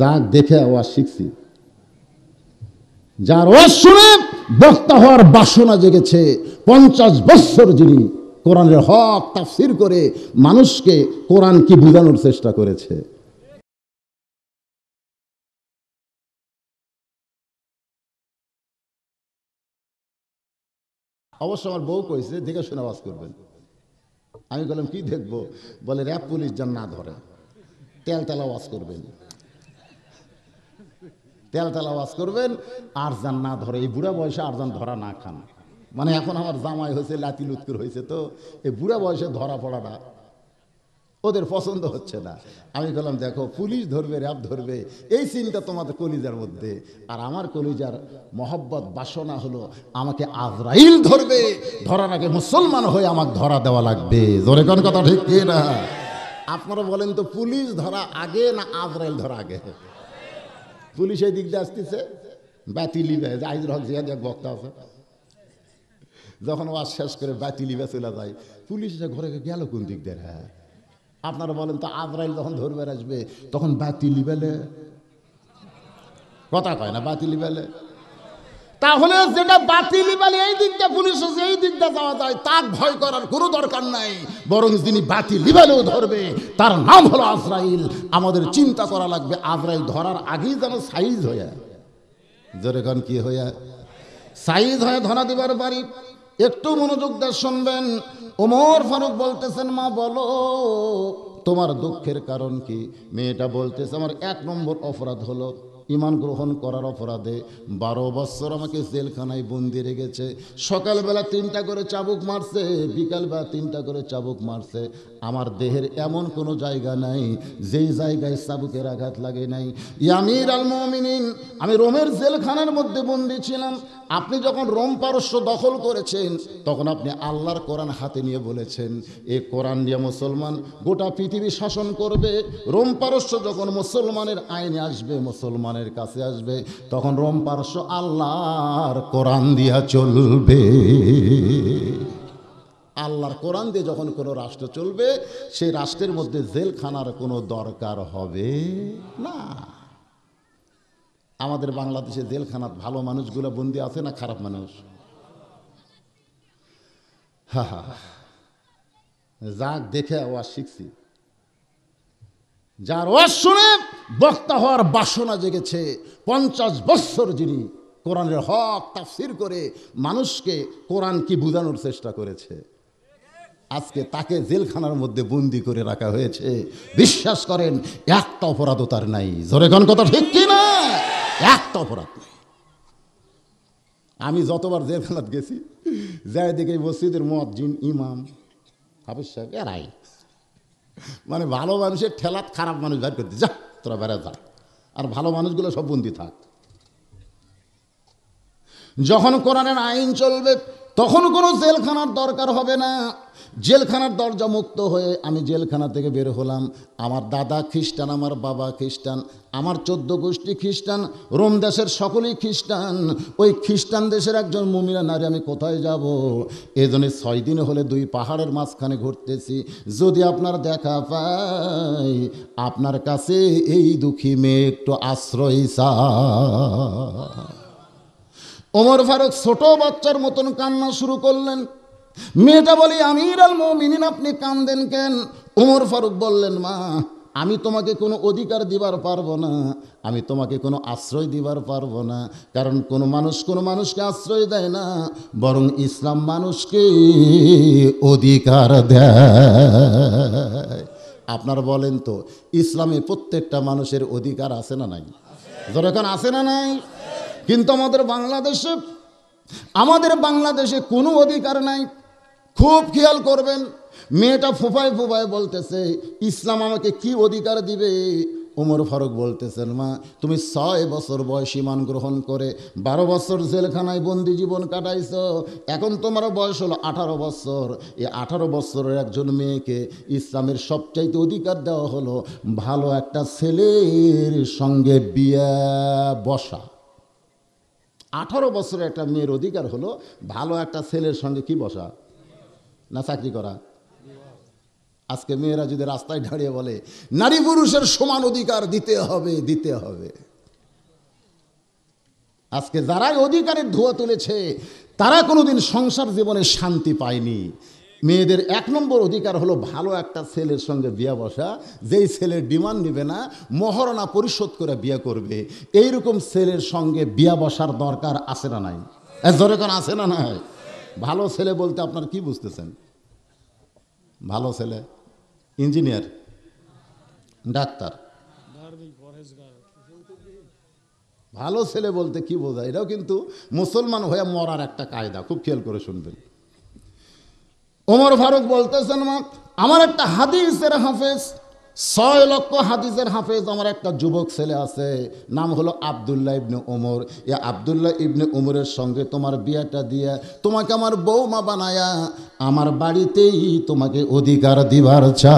যা দেখে আওয়াজ শিখছি যার ওয়াজ শুনে বক্তা হওয়ার বাসনা জেগেছে পঞ্চাশ বছর যিনি কোরআনের হক তাফসির করে মানুষকে কোরআন কি বোঝানোর চেষ্টা করেছে অবশ্য আমার বউ কইছে দেখে শুনে আওয়াজ করবেন আমি বললাম কি দেখবো বলে র্যাব পুলিশ যেন না ধরে তেল তেল আওয়াজ করবেন তেল তেল আওয়াজ করবেন আর যান না ধরে এই বুড়া বয়সে আর যান ধরা না খান মানে এখন আমার জামাই হয়েছে লাতি লুৎকুর হয়েছে তো এই বুড়া বয়সে ধরা পড়াটা ওদের পছন্দ হচ্ছে না আমি বললাম দেখো পুলিশ ধরবে র্যাব ধরবে এই চিন্তা তোমাদের কলিজার মধ্যে আর আমার কলিজার মহব্বত বাসনা হলো আমাকে আজরাইল ধরবে ধরার আগে মুসলমান হয়ে আমাকে ধরা দেওয়া লাগবে জোরে কোন কথা ঠিক না আপনারা বলেন তো পুলিশ ধরা আগে না আজরাইল ধরা আগে পুলিশ এই দিক দিয়ে আসতেছে বাতিলি আইজুল হক জিয়াদ এক বক্তা আছে যখন ওয়াজ শেষ করে বাতিলি বা চলে যায় পুলিশ এসে ঘরে গেল কোন দিক দিয়ে হ্যাঁ আপনারা বলেন তো আজরাইল যখন ধরবে আসবে তখন বাতিলি বেলে কথা কয় না বাতিলি বেলে তাহলে যেটা বাতিল মানে এই দিকটা পুলিশ আছে এই দিকটা যাওয়া যায় তার ভয় করার কোনো দরকার নাই বরং যিনি বাতিল লিবালেও ধরবে তার নাম হলো আজরাইল আমাদের চিন্তা করা লাগবে আজরাইল ধরার আগেই যেন সাইজ হইয়া যেরকম কি হইয়া সাইজ হয়ে ধরা দিবার পারি একটু মনোযোগ দিয়ে শুনবেন ওমর ফারুক বলতেছেন মা বলো তোমার দুঃখের কারণ কি মেয়েটা বলতেছে আমার এক নম্বর অপরাধ হলো ইমান গ্রহণ করার অপরাধে বারো বছর আমাকে জেলখানায় বন্দি রেখেছে সকালবেলা তিনটা করে চাবুক মারছে বিকালবেলা তিনটা করে চাবুক মারছে আমার দেহের এমন কোনো জায়গা নাই যেই জায়গায় চাবুকের আঘাত লাগে নাই ইয়ামির আল মমিনিন আমি রোমের জেলখানার মধ্যে বন্দি ছিলাম আপনি যখন রোম পারস্য দখল করেছেন তখন আপনি আল্লাহর কোরআন হাতে নিয়ে বলেছেন এ কোরআন নিয়ে মুসলমান গোটা পৃথিবী শাসন করবে রোম পারস্য যখন মুসলমানের আইনে আসবে মুসলমান আসমানের কাছে আসবে তখন রোম পারস্য আল্লাহর কোরআন দিয়া চলবে আল্লাহর কোরআন দিয়ে যখন কোনো রাষ্ট্র চলবে সেই রাষ্ট্রের মধ্যে জেলখানার কোনো দরকার হবে না আমাদের বাংলাদেশে জেলখানার ভালো মানুষগুলো বন্দি আছে না খারাপ মানুষ হা হা যাক দেখে আবার শিখছি যার ওয়াজ শুনে বক্তা হওয়ার বাসনা জেগেছে পঞ্চাশ বছর যিনি কোরআনের হক তাফসির করে মানুষকে কোরআন কি বুঝানোর চেষ্টা করেছে আজকে তাকে জেলখানার মধ্যে বন্দি করে রাখা হয়েছে বিশ্বাস করেন একটা অপরাধও তার নাই জোরে কোন কথা ঠিক কি না একটা অপরাধ নাই আমি যতবার জেলখানাত গেছি যাই দেখে মসজিদের মত জিন ইমাম হাফিজ সাহেব এরাই মানে ভালো মানুষের ঠেলাত খারাপ মানুষ বের করতে যা তোরা বেড়া থাক আর ভালো মানুষগুলো সব বন্দি থাক যখন কোরআনের আইন চলবে তখন কোনো জেলখানার দরকার হবে না জেলখানার দরজা মুক্ত হয়ে আমি জেলখানা থেকে বের হলাম আমার দাদা খ্রিস্টান আমার বাবা খ্রিস্টান আমার চোদ্দ গোষ্ঠী খ্রিস্টান রোম দেশের সকলেই খ্রিস্টান ওই খ্রিস্টান দেশের একজন মুমিনা নারী আমি কোথায় যাব এজনে ছয় দিন হলে দুই পাহাড়ের মাঝখানে ঘুরতেছি যদি আপনার দেখা পাই আপনার কাছে এই দুঃখী মেয়ে একটু আশ্রয় চা ওমর ফারুক ছোট বাচ্চার মতন কান্না শুরু করলেন মেয়েটা বলি আমির আল মমিনিন আপনি কান্দেন কেন ওমর ফারুক বললেন মা আমি তোমাকে কোনো অধিকার দিবার পারবো না আমি তোমাকে কোনো আশ্রয় দিবার পারবো না কারণ কোনো মানুষ কোনো মানুষকে আশ্রয় দেয় না বরং ইসলাম মানুষকে অধিকার দেয় আপনার বলেন তো ইসলামে প্রত্যেকটা মানুষের অধিকার আছে না নাই যখন আছে না নাই কিন্তু আমাদের বাংলাদেশে আমাদের বাংলাদেশে কোনো অধিকার নাই খুব খেয়াল করবেন মেয়েটা ফুফায় ফুফায় বলতেছে ইসলাম আমাকে কি অধিকার দিবে উমর ফারুক বলতেছেন মা তুমি ছয় বছর বয়স ইমান গ্রহণ করে বারো বছর জেলখানায় বন্দি জীবন কাটাইছ এখন তোমার বয়স হলো আঠারো বছর এই আঠারো বছরের একজন মেয়েকে ইসলামের সবচাইতে অধিকার দেওয়া হলো ভালো একটা ছেলের সঙ্গে বিয়া বসা আঠারো বছরে একটা মেয়ের অধিকার হলো ভালো একটা ছেলের সঙ্গে কি বসা না চাকরি করা আজকে মেয়েরা যদি রাস্তায় দাঁড়িয়ে বলে নারী পুরুষের সমান অধিকার দিতে হবে দিতে হবে আজকে যারাই অধিকারের ধোয়া তুলেছে তারা কোনোদিন সংসার জীবনে শান্তি পায়নি মেয়েদের এক নম্বর অধিকার হলো ভালো একটা ছেলের সঙ্গে বিয়া বসা যেই ছেলের ডিমান্ড নিবে না মহরণা পরিশোধ করে বিয়ে করবে এইরকম ছেলের সঙ্গে বিয়া বসার দরকার আছে না নাই জোরে কোন আছে না নাই ভালো ছেলে বলতে আপনার কি বুঝতেছেন ভালো ছেলে ইঞ্জিনিয়ার ডাক্তার ভালো ছেলে বলতে কি বোঝায় এটাও কিন্তু মুসলমান হয়ে মরার একটা কায়দা খুব খেয়াল করে শুনবেন ওমর ফারুক বলতেছেন মা আমার একটা হাদিসের হাফেজ ছয় লক্ষ হাদিসের হাফেজ আমার একটা যুবক ছেলে আছে নাম হলো আবদুল্লাহ ইবনে ওমর ইয়া আবদুল্লাহ ইবনে ওমরের সঙ্গে তোমার বিয়াটা দিয়া তোমাকে আমার বৌমা বানায়া আমার বাড়িতেই তোমাকে অধিকার দিবার চা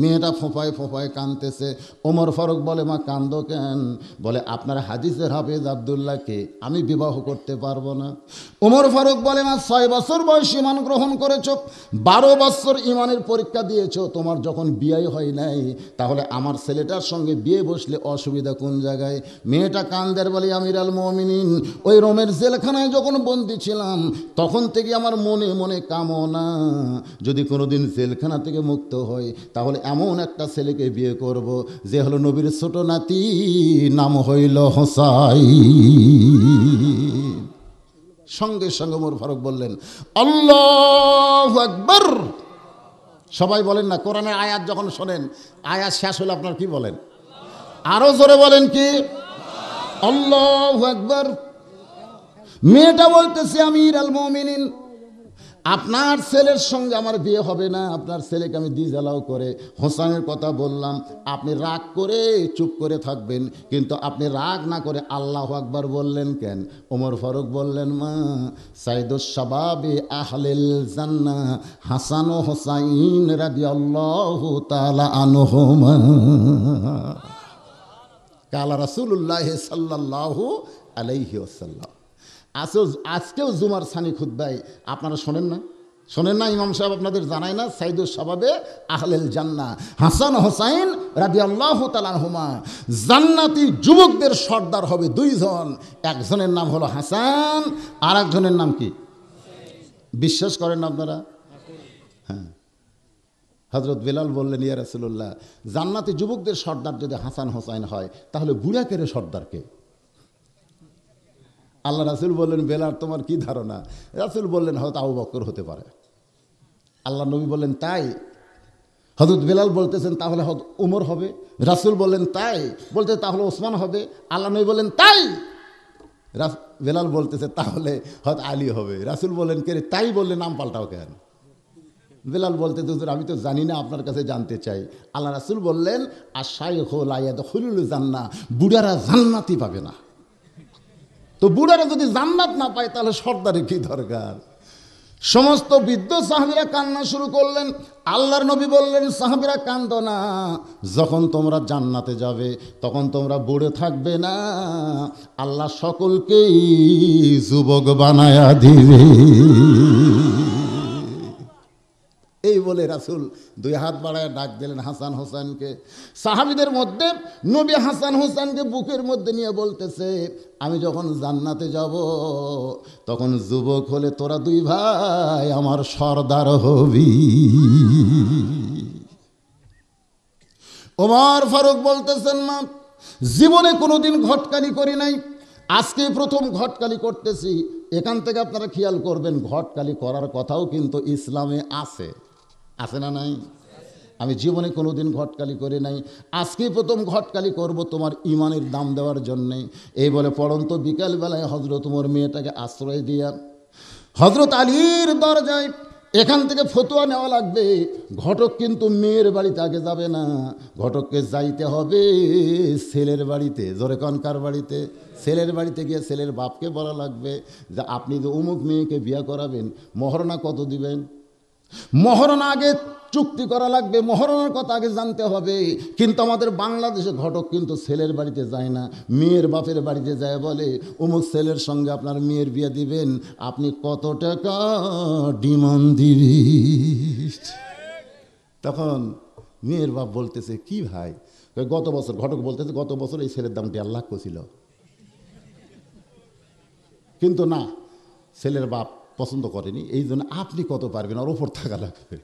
মেয়েটা ফোঁপায় ফোঁপায় কানতেছে ওমর ফারুক বলে মা কান্দ কেন বলে আপনার হাদিসের হাফেজ আবদুল্লাহকে আমি বিবাহ করতে পারবো না ওমর ফারুক বলে মা ছয় বছর বয়স ইমান গ্রহণ করেছ বারো বছর ইমানের পরীক্ষা দিয়েছ তোমার যখন বিয়ে হয় নাই তাহলে আমার ছেলেটার সঙ্গে বিয়ে বসলে অসুবিধা কোন জায়গায় মেয়েটা কান্দের বলে আমির আল মমিনিন ওই রোমের জেলখানায় যখন বন্দি ছিলাম তখন থেকে আমার মনে মনে কামনা যদি কোনোদিন জেলখানা থেকে মুক্ত হয় তাহলে এমন একটা ছেলেকে বিয়ে করব যে হলো নবীর ছোট নাতি নাম হইল হোসাই সঙ্গে সঙ্গে মোর ফারুক বললেন আল্লাহ আকবর সবাই বলেন না কোরআনের আয়াত যখন শোনেন আয়াত শেষ হলে আপনার কি বলেন আরও জোরে বলেন কি আল্লাহ আকবর মেয়েটা বলতেছে আমির আল মোমিনিন আপনার ছেলের সঙ্গে আমার বিয়ে হবে না আপনার ছেলেকে আমি জ্বালাও করে হোসানের কথা বললাম আপনি রাগ করে চুপ করে থাকবেন কিন্তু আপনি রাগ না করে আল্লাহ আকবার বললেন কেন ওমর ফারুক বললেন মা সাইদুসাবাবে আহলেল জান্না হাসান ও হোসাইন রাজি আল্লাহ তালা আনহমা কালা রাসুল্লাহ সাল্লাহ আলাইহি ওসাল্লাম আজও আজকেও জুমার সানি খুদ্াই আপনারা শোনেন না শোনেন না ইমাম সাহেব আপনাদের জানায় না সাইদুর সবাবে আহলেল জান্না হাসান হোসাইন রাবি আল্লাহ তালাহুমা জান্নাতি যুবকদের সর্দার হবে দুইজন একজনের নাম হলো হাসান আর একজনের নাম কি বিশ্বাস করেন আপনারা হ্যাঁ হজরত বেলাল বললেন ইয়া রাসুল্লাহ জান্নাতি যুবকদের সর্দার যদি হাসান হোসাইন হয় তাহলে বুড়াকের সর্দারকে আল্লাহ রাসুল বললেন বেলার তোমার কি ধারণা রাসুল বললেন হয়তো আবু বকর হতে পারে আল্লাহ নবী বললেন তাই হজরত বেলাল বলতেছেন তাহলে হত উমর হবে রাসুল বললেন তাই বলতে তাহলে ওসমান হবে আল্লাহ নবী বললেন তাই বেলাল বলতেছে তাহলে হত আলী হবে রাসুল বললেন কে তাই বললে নাম পাল্টাও কেন বেলাল বলতে দুজন আমি তো জানি না আপনার কাছে জানতে চাই আল্লাহ রাসুল বললেন আশাই হোল আয়াদ হলুল জান্না বুড়ারা জান্নাতি পাবে না তো বুড়ারা যদি জান্নাত না পায় তাহলে সর্দারের কী দরকার সমস্ত বৃদ্ধ সাহাবিরা কান্না শুরু করলেন আল্লাহর নবী বললেন সাহাবিরা কান্দ না যখন তোমরা জান্নাতে যাবে তখন তোমরা বুড়ে থাকবে না আল্লাহ সকলকেই যুবক বানায়া দিবে এই বলে রাসুল দুই হাত বাড়ায় ডাক দিলেন হাসান হোসেনকে সাহাবিদের মধ্যে নবী হাসান হোসেনকে বুকের মধ্যে নিয়ে বলতেছে আমি যখন জান্নাতে যাব তখন যুবক হলে তোরা দুই ভাই আমার সর্দার হবি ওমার ফারুক বলতেছেন মা জীবনে কোনোদিন ঘটকালি করি নাই আজকে প্রথম ঘটকালি করতেছি এখান থেকে আপনারা খেয়াল করবেন ঘটকালি করার কথাও কিন্তু ইসলামে আছে আছে না নাই আমি জীবনে কোনো দিন ঘটকালি করি নাই আজকেই প্রথম ঘটকালি করব তোমার ইমানের দাম দেওয়ার জন্যে এই বলে পড়ন্ত বিকালবেলায় হজরত তোমার মেয়েটাকে আশ্রয় দিয়া হজরত আলীর দরজায় এখান থেকে ফতোয়া নেওয়া লাগবে ঘটক কিন্তু মেয়ের বাড়িতে আগে যাবে না ঘটককে যাইতে হবে ছেলের বাড়িতে জোরে কনকার বাড়িতে ছেলের বাড়িতে গিয়ে ছেলের বাপকে বলা লাগবে যে আপনি যে অমুক মেয়েকে বিয়া করাবেন মহরণা কত দিবেন মহরণ আগে চুক্তি করা লাগবে মহরণের কথা আগে জানতে হবে কিন্তু আমাদের বাংলাদেশে ঘটক কিন্তু ছেলের বাড়িতে যায় না মেয়ের বাপের বাড়িতে যায় বলে অমুক ছেলের সঙ্গে আপনার মেয়ের বিয়ে দিবেন আপনি কত টাকা ডিমান্ড দিবি তখন মেয়ের বাপ বলতেছে কি ভাই গত বছর ঘটক বলতেছে গত বছর এই ছেলের দাম দেড় লাখ ছিল কিন্তু না ছেলের বাপ পছন্দ করেনি এই জন্য আপনি কত পারবেন আর ওপর থাকা লাগবে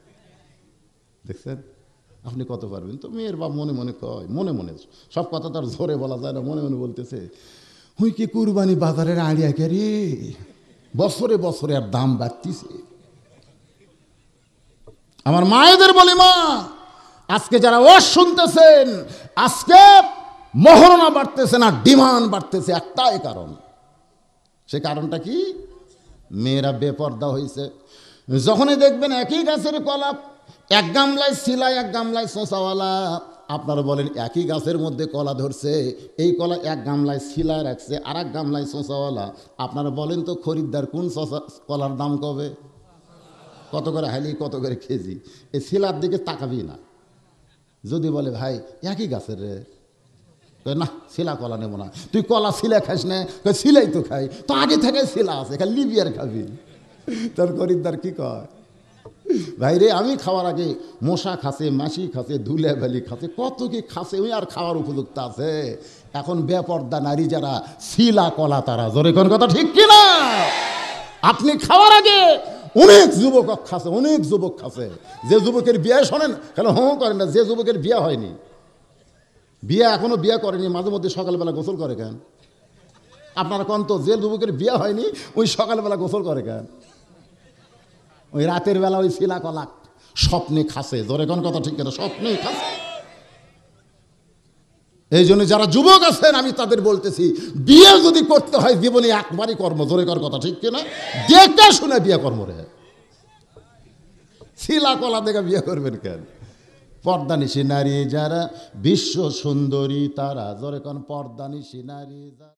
দেখছেন আপনি কত পারবেন তো মেয়ের বাপ মনে মনে কয় মনে মনে সব কথা তার জোরে বলা যায় না মনে মনে বলতেছে হুই কি কুরবানি বাজারের আড়িয়া কে রে বছরে বছরে আর দাম বাড়তিছে আমার মায়েদের বলি মা আজকে যারা ও শুনতেছেন আজকে মহরণা বাড়তেছে না ডিমান্ড বাড়তেছে একটাই কারণ সে কারণটা কি মেয়েরা বেপর্দা হয়েছে যখনই দেখবেন একই গাছের কলা এক গামলায় শিলা এক গামলায় শোষাওয়ালা আপনারা বলেন একই গাছের মধ্যে কলা ধরছে এই কলা এক গামলায় শিলা রাখছে আর এক গামলায় শোষাওয়ালা আপনারা বলেন তো খরিদ্দার কোন শশা কলার দাম কবে কত করে হালি কত করে কেজি এই শিলার দিকে তাকাবি না যদি বলে ভাই একই গাছের রে না শিলা কলা নেবো না তুই কলা শিলা খাস না শিলাই তো খাই তো আগে থেকে শিলা আছে খালি লিবি আর খাবি তোর গরিবদার কী কয় ভাইরে আমি খাওয়ার আগে মশা খাসে মাসি খাসে ধুলে ভালি খাসে কত কি খাসে ওই আর খাওয়ার উপযুক্ত আছে এখন বেপর্দা নারী যারা শিলা কলা তারা জোরে কোন কথা ঠিক কিনা আপনি খাওয়ার আগে অনেক যুবক খাসে অনেক যুবক খাসে যে যুবকের বিয়ে শোনেন কেন হ্যাঁ করেন না যে যুবকের বিয়ে হয়নি বিয়ে এখনও বিয়ে করেনি মাঝে মধ্যে সকালবেলা গোসল করে কেন আপনারা কন তো জেল যুবকের বিয়ে হয়নি ওই সকালবেলা গোসল করে কেন ওই রাতের বেলা ওই শিলা কলাক স্বপ্নে খাসে জোরে কোন কথা ঠিক কেন স্বপ্নে খাসে এই জন্য যারা যুবক আছেন আমি তাদের বলতেছি বিয়ে যদি করতে হয় জীবনে একবারই কর্ম জোরে কর কথা ঠিক কিনা দেখে শুনে বিয়ে কর্ম রে শিলা কলা দেখে বিয়ে করবেন কেন পর্দানিশী নারী যারা বিশ্ব সুন্দরী তারা জোরে কোন পর্দানিশী নারী যারা